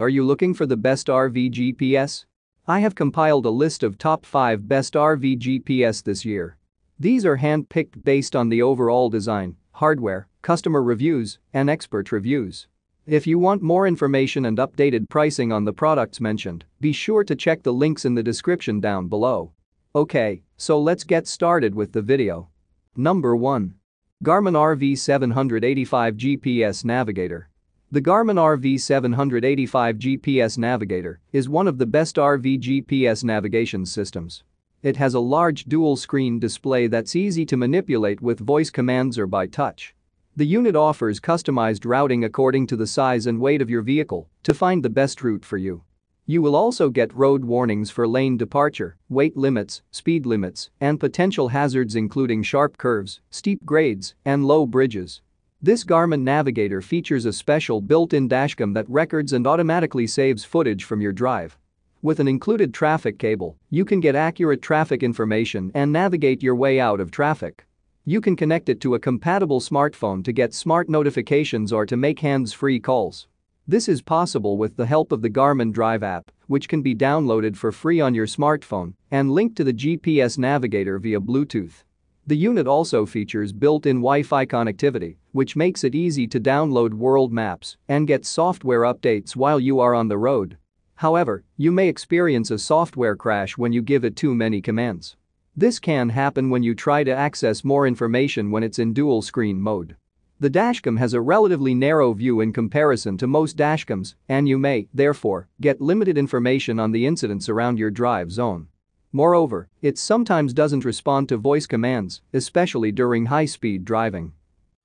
Are you looking for the best RV GPS? I have compiled a list of top 5 best RV GPS this year. These are hand-picked based on the overall design, hardware, customer reviews, and expert reviews. If you want more information and updated pricing on the products mentioned, be sure to check the links in the description down below. Okay, so let's get started with the video. Number 1. Garmin RV785 GPS Navigator the Garmin RV785 GPS Navigator is one of the best RV GPS navigation systems. It has a large dual-screen display that's easy to manipulate with voice commands or by touch. The unit offers customized routing according to the size and weight of your vehicle to find the best route for you. You will also get road warnings for lane departure, weight limits, speed limits, and potential hazards including sharp curves, steep grades, and low bridges. This Garmin Navigator features a special built-in dashcam that records and automatically saves footage from your drive. With an included traffic cable, you can get accurate traffic information and navigate your way out of traffic. You can connect it to a compatible smartphone to get smart notifications or to make hands-free calls. This is possible with the help of the Garmin Drive app, which can be downloaded for free on your smartphone and linked to the GPS navigator via Bluetooth. The unit also features built-in Wi-Fi connectivity, which makes it easy to download world maps and get software updates while you are on the road. However, you may experience a software crash when you give it too many commands. This can happen when you try to access more information when it's in dual screen mode. The dashcam has a relatively narrow view in comparison to most dashcams, and you may, therefore, get limited information on the incidents around your drive zone. Moreover, it sometimes doesn't respond to voice commands, especially during high-speed driving.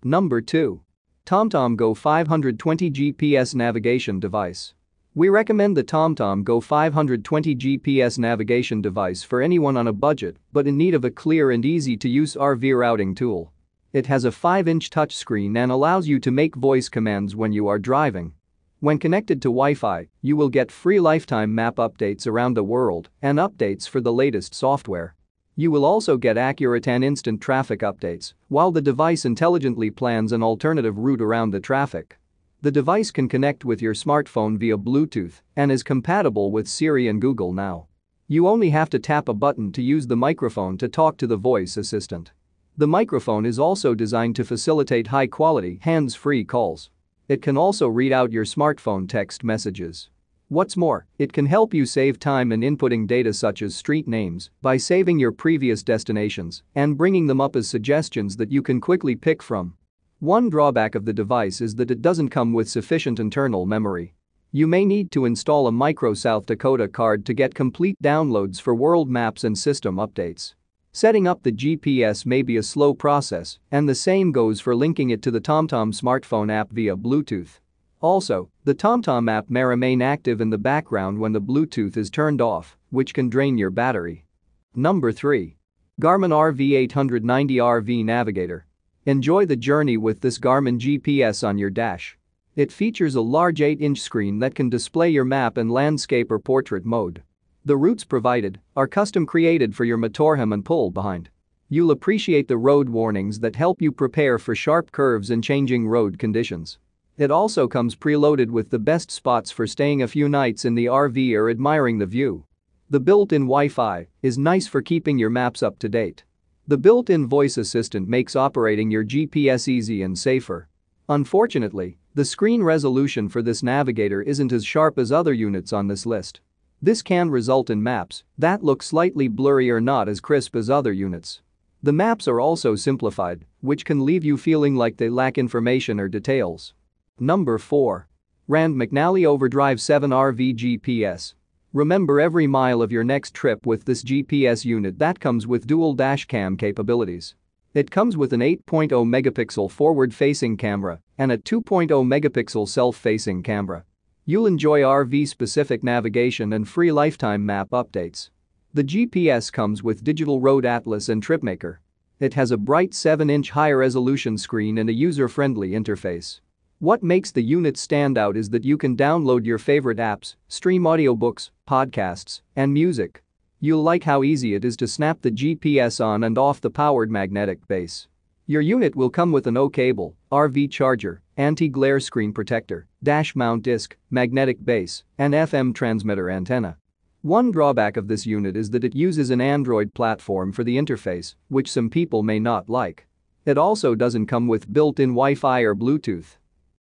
Number 2. TomTom Go 520 GPS Navigation Device. We recommend the TomTom Go 520 GPS navigation device for anyone on a budget but in need of a clear and easy-to-use RV routing tool. It has a 5-inch touchscreen and allows you to make voice commands when you are driving. When connected to Wi-Fi, you will get free lifetime map updates around the world and updates for the latest software. You will also get accurate and instant traffic updates while the device intelligently plans an alternative route around the traffic. The device can connect with your smartphone via Bluetooth and is compatible with Siri and Google Now. You only have to tap a button to use the microphone to talk to the voice assistant. The microphone is also designed to facilitate high-quality, hands-free calls. It can also read out your smartphone text messages. What's more, it can help you save time in inputting data such as street names by saving your previous destinations and bringing them up as suggestions that you can quickly pick from. One drawback of the device is that it doesn't come with sufficient internal memory. You may need to install a micro South Dakota card to get complete downloads for world maps and system updates. Setting up the GPS may be a slow process, and the same goes for linking it to the TomTom smartphone app via Bluetooth. Also, the TomTom app may remain active in the background when the Bluetooth is turned off, which can drain your battery. Number 3. Garmin RV890 RV Navigator. Enjoy the journey with this Garmin GPS on your dash. It features a large 8-inch screen that can display your map in landscape or portrait mode. The routes provided are custom created for your motorhome and pull behind. You'll appreciate the road warnings that help you prepare for sharp curves and changing road conditions. It also comes preloaded with the best spots for staying a few nights in the RV or admiring the view. The built-in Wi-Fi is nice for keeping your maps up to date. The built-in voice assistant makes operating your GPS easy and safer. Unfortunately, the screen resolution for this navigator isn't as sharp as other units on this list. This can result in maps that look slightly blurry or not as crisp as other units. The maps are also simplified, which can leave you feeling like they lack information or details. Number 4. Rand McNally Overdrive 7 RV GPS. Remember every mile of your next trip with this GPS unit that comes with dual dashcam capabilities. It comes with an 8.0 megapixel forward-facing camera and a 2.0 megapixel self-facing camera. You'll enjoy RV-specific navigation and free lifetime map updates. The GPS comes with Digital Road Atlas and TripMaker. It has a bright 7-inch high-resolution screen and a user-friendly interface. What makes the unit stand out is that you can download your favorite apps, stream audiobooks, podcasts, and music. You'll like how easy it is to snap the GPS on and off the powered magnetic base. Your unit will come with an O cable, RV charger, anti-glare screen protector, dash mount disc, magnetic base, and FM transmitter antenna. One drawback of this unit is that it uses an Android platform for the interface, which some people may not like. It also doesn't come with built-in Wi-Fi or Bluetooth.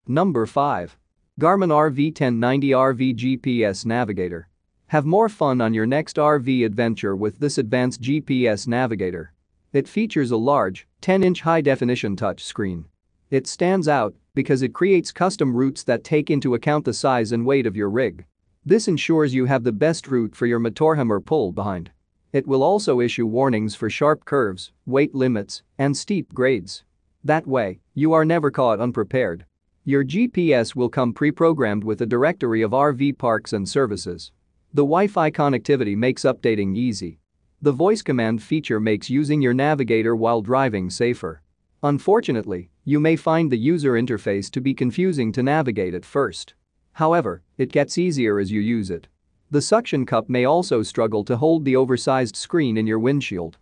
Number 5. Garmin RV1090 RV GPS Navigator. Have more fun on your next RV adventure with this advanced GPS navigator. It features a large, 10-inch high-definition touchscreen. It stands out because it creates custom routes that take into account the size and weight of your rig. This ensures you have the best route for your motorhome or pull behind. It will also issue warnings for sharp curves, weight limits, and steep grades. That way, you are never caught unprepared. Your GPS will come pre-programmed with a directory of RV parks and services. The Wi-Fi connectivity makes updating easy. The voice command feature makes using your navigator while driving safer. Unfortunately, you may find the user interface to be confusing to navigate at first. However, it gets easier as you use it. The suction cup may also struggle to hold the oversized screen in your windshield.